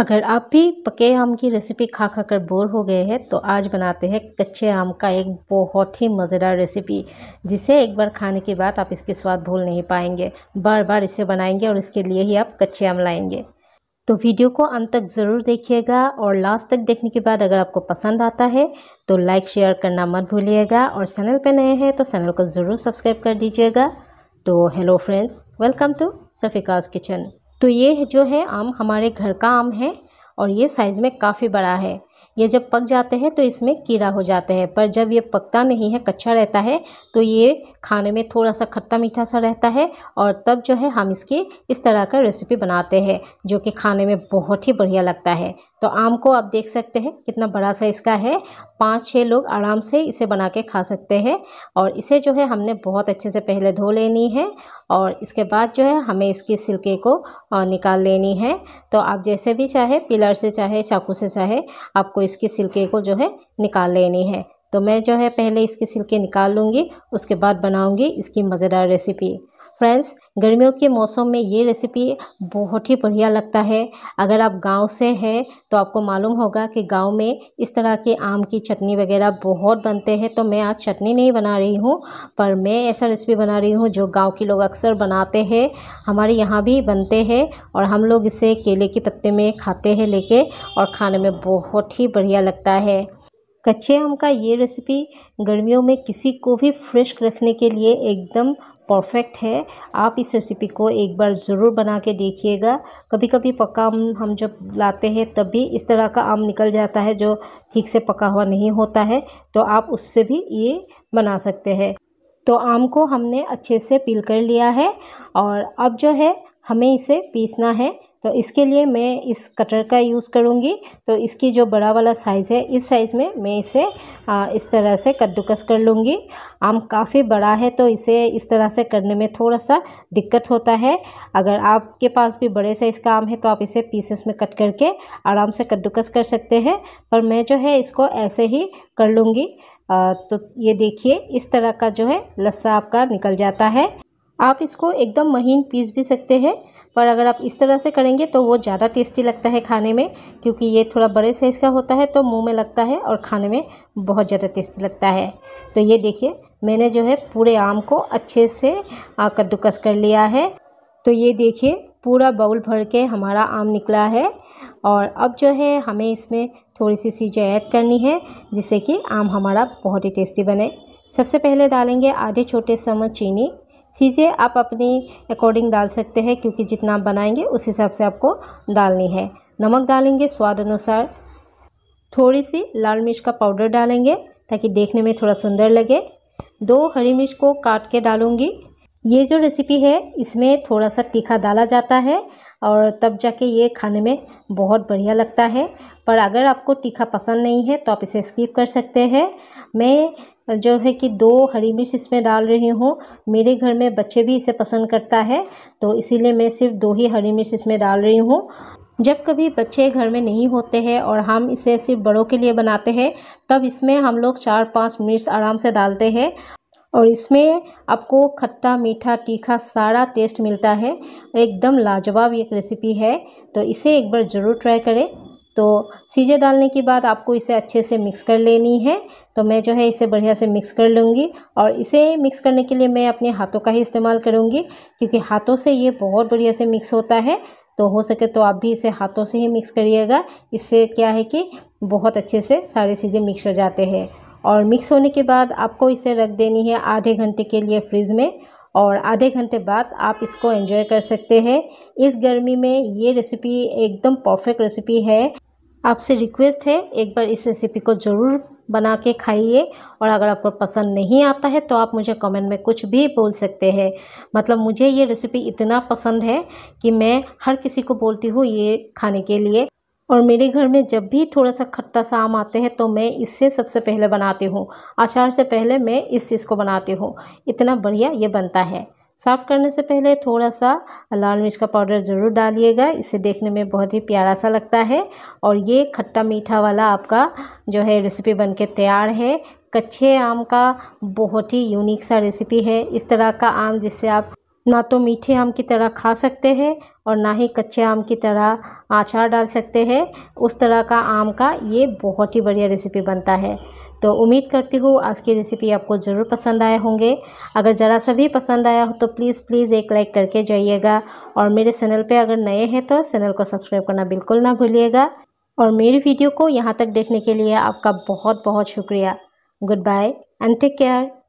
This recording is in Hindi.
अगर आप भी पके आम की रेसिपी खा खा कर बोर हो गए हैं तो आज बनाते हैं कच्चे आम का एक बहुत ही मज़ेदार रेसिपी जिसे एक बार खाने के बाद आप इसके स्वाद भूल नहीं पाएंगे बार बार इसे बनाएंगे और इसके लिए ही आप कच्चे आम लाएंगे तो वीडियो को अंत तक ज़रूर देखिएगा और लास्ट तक देखने के बाद अगर आपको पसंद आता है तो लाइक शेयर करना मत भूलिएगा और चैनल पर नए हैं तो चैनल को ज़रूर सब्सक्राइब कर दीजिएगा तो हेलो फ्रेंड्स वेलकम टू सफ़ीकाज किचन तो ये जो है आम हमारे घर का आम है और ये साइज़ में काफ़ी बड़ा है ये जब पक जाते हैं तो इसमें कीड़ा हो जाता है पर जब ये पकता नहीं है कच्चा रहता है तो ये खाने में थोड़ा सा खट्टा मीठा सा रहता है और तब जो है हम इसकी इस तरह का रेसिपी बनाते हैं जो कि खाने में बहुत ही बढ़िया लगता है तो आम को आप देख सकते हैं कितना बड़ा सा इसका है पाँच छः लोग आराम से इसे बना के खा सकते हैं और इसे जो है हमने बहुत अच्छे से पहले धो लेनी है और इसके बाद जो है हमें इसके सिलके को निकाल लेनी है तो आप जैसे भी चाहे पिलर से चाहे चाकू से चाहे आपको इसके सिलके को जो है निकाल लेनी है तो मैं जो है पहले इसके सिलके निकाल लूँगी उसके बाद बनाऊँगी इसकी मज़ेदार रेसिपी फ्रेंड्स गर्मियों के मौसम में ये रेसिपी बहुत ही बढ़िया लगता है अगर आप गांव से हैं तो आपको मालूम होगा कि गांव में इस तरह के आम की चटनी वगैरह बहुत बनते हैं तो मैं आज चटनी नहीं बना रही हूँ पर मैं ऐसा रेसिपी बना रही हूँ जो गाँव के लोग अक्सर बनाते हैं हमारे यहाँ भी बनते हैं और हम लोग इसे केले के पत्ते में खाते हैं लेके और खाने में बहुत ही बढ़िया लगता है कच्चे आम का ये रेसिपी गर्मियों में किसी को भी फ्रेश रखने के लिए एकदम परफेक्ट है आप इस रेसिपी को एक बार ज़रूर बना के देखिएगा कभी कभी पक्का आम हम जब लाते हैं तब भी इस तरह का आम निकल जाता है जो ठीक से पका हुआ नहीं होता है तो आप उससे भी ये बना सकते हैं तो आम को हमने अच्छे से पील कर लिया है और अब जो है हमें इसे पीसना है तो इसके लिए मैं इस कटर का यूज़ करूँगी तो इसकी जो बड़ा वाला साइज़ है इस साइज़ में मैं इसे आ, इस तरह से कद्दूकस कर लूँगी आम काफ़ी बड़ा है तो इसे इस तरह से करने में थोड़ा सा दिक्कत होता है अगर आपके पास भी बड़े साइज़ का आम है तो आप इसे पीसेस में कट करके आराम से कद्दूकस कर सकते हैं पर मैं जो है इसको ऐसे ही कर लूँगी तो ये देखिए इस तरह का जो है लस्सा आपका निकल जाता है आप इसको एकदम महीन पीस भी सकते हैं पर अगर आप इस तरह से करेंगे तो वो ज़्यादा टेस्टी लगता है खाने में क्योंकि ये थोड़ा बड़े साइज़ का होता है तो मुंह में लगता है और खाने में बहुत ज़्यादा टेस्टी लगता है तो ये देखिए मैंने जो है पूरे आम को अच्छे से कद्दूकस कर लिया है तो ये देखिए पूरा बाउल भर के हमारा आम निकला है और अब जो है हमें इसमें थोड़ी सी चीज़ें ऐड करनी है जिससे कि आम हमारा बहुत ही टेस्टी बने सबसे पहले डालेंगे आधे छोटे चम्मच चीनी चीज़ें आप अपनी अकॉर्डिंग डाल सकते हैं क्योंकि जितना आप बनाएंगे उस हिसाब से आपको डालनी है नमक डालेंगे स्वाद अनुसार थोड़ी सी लाल मिर्च का पाउडर डालेंगे ताकि देखने में थोड़ा सुंदर लगे दो हरी मिर्च को काट के डालूँगी ये जो रेसिपी है इसमें थोड़ा सा तीखा डाला जाता है और तब जाके ये खाने में बहुत बढ़िया लगता है पर अगर आपको तीखा पसंद नहीं है तो आप इसे स्किप कर सकते हैं मैं जो है कि दो हरी मिर्च इसमें डाल रही हूँ मेरे घर में बच्चे भी इसे पसंद करता है तो इसीलिए मैं सिर्फ दो ही हरी मिर्च इसमें डाल रही हूँ जब कभी बच्चे घर में नहीं होते हैं और हम इसे सिर्फ बड़ों के लिए बनाते हैं तब इसमें हम लोग चार पाँच मिर्च आराम से डालते हैं और इसमें आपको खट्टा मीठा तीखा सारा टेस्ट मिलता है एकदम लाजवाब एक रेसिपी है तो इसे एक बार ज़रूर ट्राई करें तो सीजे डालने के बाद आपको इसे अच्छे से मिक्स कर लेनी है तो मैं जो है इसे बढ़िया से मिक्स कर लूँगी और इसे मिक्स करने के लिए मैं अपने हाथों का ही इस्तेमाल करूँगी क्योंकि हाथों से ये बहुत बढ़िया से मिक्स होता है तो हो सके तो आप भी इसे हाथों से ही मिक्स करिएगा इससे क्या है कि बहुत अच्छे से सारे चीज़ें मिक्स हो जाते हैं और मिक्स होने के बाद आपको इसे रख देनी है आधे घंटे के लिए फ्रिज में और आधे घंटे बाद आप इसको एंजॉय कर सकते हैं इस गर्मी में ये रेसिपी एकदम परफेक्ट रेसिपी है आपसे रिक्वेस्ट है एक बार इस रेसिपी को ज़रूर बना के खाइए और अगर आपको पसंद नहीं आता है तो आप मुझे कमेंट में कुछ भी बोल सकते हैं मतलब मुझे ये रेसिपी इतना पसंद है कि मैं हर किसी को बोलती हूँ ये खाने के लिए और मेरे घर में जब भी थोड़ा सा खट्टा सा आम आते हैं तो मैं इससे सबसे पहले बनाती हूँ अचार से पहले मैं इस चीज़ को बनाती हूँ इतना बढ़िया ये बनता है साफ़ करने से पहले थोड़ा सा लाल मिर्च का पाउडर ज़रूर डालिएगा इसे देखने में बहुत ही प्यारा सा लगता है और ये खट्टा मीठा वाला आपका जो है रेसिपी के तैयार है कच्चे आम का बहुत ही यूनिक सा रेसिपी है इस तरह का आम जिससे आप ना तो मीठे आम की तरह खा सकते हैं और ना ही कच्चे आम की तरह आचार डाल सकते हैं उस तरह का आम का ये बहुत ही बढ़िया रेसिपी बनता है तो उम्मीद करती हूँ आज की रेसिपी आपको ज़रूर पसंद आए होंगे अगर ज़रा सा भी पसंद आया हो तो प्लीज़ प्लीज़ एक लाइक करके जाइएगा और मेरे चैनल पे अगर नए हैं तो चैनल को सब्सक्राइब करना बिल्कुल ना भूलिएगा और मेरी वीडियो को यहाँ तक देखने के लिए आपका बहुत बहुत शुक्रिया good bye and take care